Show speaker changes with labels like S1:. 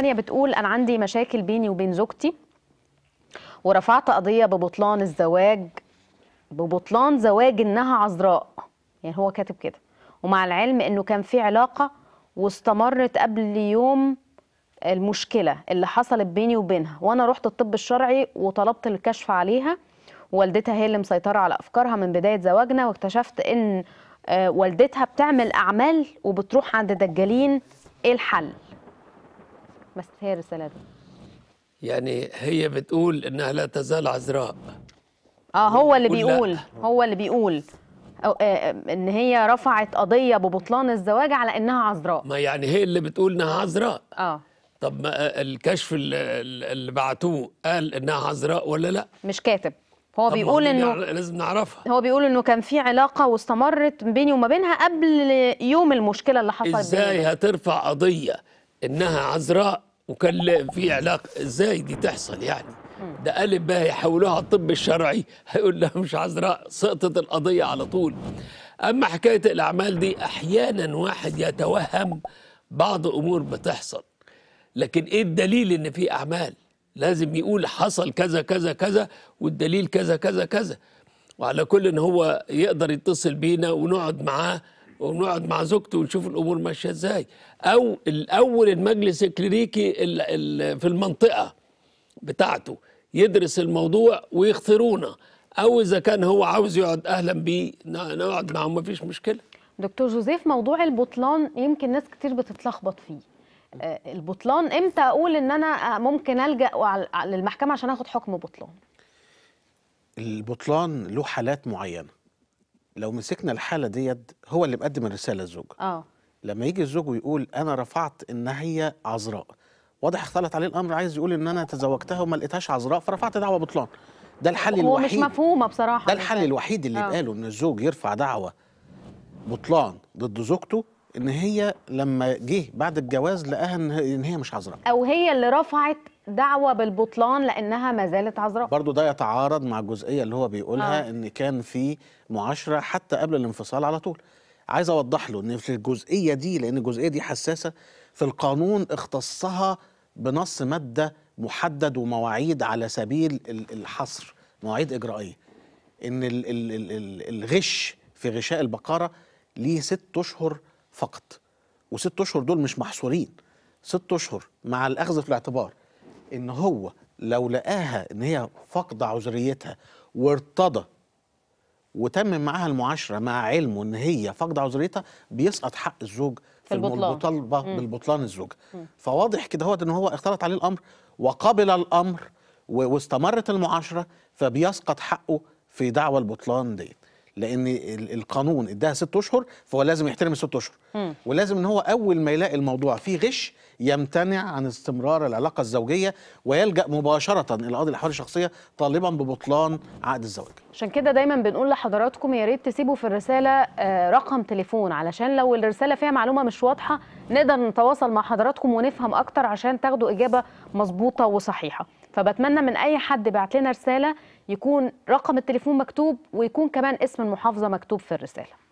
S1: ثانية بتقول أنا عندي مشاكل بيني وبين زوجتي ورفعت قضية ببطلان الزواج ببطلان زواج إنها عذراء يعني هو كاتب كده ومع العلم إنه كان في علاقة واستمرت قبل يوم المشكلة اللي حصلت بيني وبينها وأنا رحت الطب الشرعي وطلبت الكشف عليها والدتها هي اللي مسيطرة على أفكارها من بداية زواجنا واكتشفت إن آه، والدتها بتعمل أعمال وبتروح عند دجالين إيه الحل؟ بس هي الرسالة دي؟
S2: يعني هي بتقول إنها لا تزال عذراء
S1: اه هو اللي بيقول لا. هو اللي بيقول أو آه،, آه ان هي رفعت قضيه ببطلان الزواج على انها عذراء
S2: ما يعني هي اللي بتقول انها عذراء اه طب ما آه، الكشف اللي, بعتوه قال انها عذراء ولا لا
S1: مش كاتب هو بيقول انه لازم نعرفها هو بيقول انه كان في علاقه واستمرت بيني وما بينها قبل يوم المشكله اللي حصلت ازاي بيني.
S2: هترفع قضيه انها عذراء وكان في علاقه ازاي دي تحصل يعني ده قالب بقى يحولوها الطب الشرعي هيقول لها مش عذراء سقطت القضيه على طول اما حكايه الاعمال دي احيانا واحد يتوهم بعض امور بتحصل لكن ايه الدليل ان في اعمال لازم يقول حصل كذا كذا كذا والدليل كذا كذا كذا وعلى كل ان هو يقدر يتصل بينا ونقعد معاه ونقعد مع زوجته ونشوف الامور ماشيه ازاي او الاول المجلس الكليريكي في المنطقه بتاعته يدرس الموضوع ويخسرونا او اذا كان هو عاوز يقعد اهلا بيه نقعد معه مفيش مشكله
S1: دكتور جوزيف موضوع البطلان يمكن ناس كتير بتتلخبط فيه آه، البطلان امتى اقول ان انا آه، ممكن الجا للمحكمه عشان اخد حكم بطلان
S3: البطلان له حالات معينه لو مسكنا الحاله ديت هو اللي مقدم الرساله للزوج اه لما يجي الزوج ويقول انا رفعت ان هي عذراء واضح اختلط عليه الامر عايز يقول ان انا تزوجتها وما لقيتهاش عذراء فرفعت دعوه بطلان ده الحل هو الوحيد هو مش
S1: مفهومه بصراحه ده الحل الوحيد اللي يبقى آه.
S3: ان الزوج يرفع دعوه بطلان ضد زوجته ان هي لما جه بعد الجواز لقاها ان هي مش عذراء
S1: او هي اللي رفعت دعوة بالبطلان لأنها ما زالت عذراء
S3: برضه ده يتعارض مع الجزئية اللي هو بيقولها آه. إن كان في معاشرة حتى قبل الانفصال على طول عايز أوضح له إن في الجزئية دي لأن الجزئية دي حساسة في القانون اختصها بنص مادة محدد ومواعيد على سبيل الحصر مواعيد إجرائية إن الغش في غشاء البقرة ليه ست أشهر فقط وست أشهر دول مش محصورين ست أشهر مع الأخذ في الاعتبار ان هو لو لقاها ان هي فاقده عذريتها وارتضى وتم معاها المعاشره مع علمه ان هي فاقده عذريتها بيسقط حق الزوج في المطالبه بالبطلان الزوجه فواضح كده هو ان هو اختلط عليه الامر وقبل الامر واستمرت المعاشره فبيسقط حقه في دعوى البطلان ديت لان القانون اداها ست اشهر فهو لازم يحترم الست اشهر ولازم ان هو اول ما يلاقي الموضوع فيه غش يمتنع عن استمرار العلاقه الزوجيه ويلجا مباشره الى قاضي الاحوال الشخصيه طالبا ببطلان عقد الزواج
S1: عشان كده دايما بنقول لحضراتكم يا ريت تسيبوا في الرساله آه، رقم تليفون علشان لو الرساله فيها معلومه مش واضحه نقدر نتواصل مع حضراتكم ونفهم اكتر عشان تاخدوا اجابه مظبوطه وصحيحه فبتمنى من اي حد بعت لنا رساله يكون رقم التليفون مكتوب ويكون كمان اسم المحافظه مكتوب في الرساله